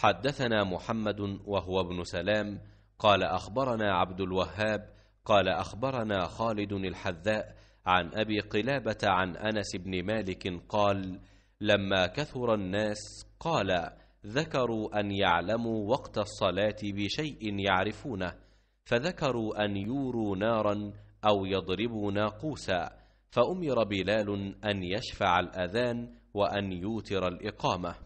حدثنا محمد وهو ابن سلام قال أخبرنا عبد الوهاب قال أخبرنا خالد الحذاء عن أبي قلابة عن أنس بن مالك قال لما كثر الناس قال ذكروا أن يعلموا وقت الصلاة بشيء يعرفونه فذكروا أن يوروا نارا أو يضربوا ناقوسا فأمر بلال أن يشفع الأذان وأن يوتر الإقامة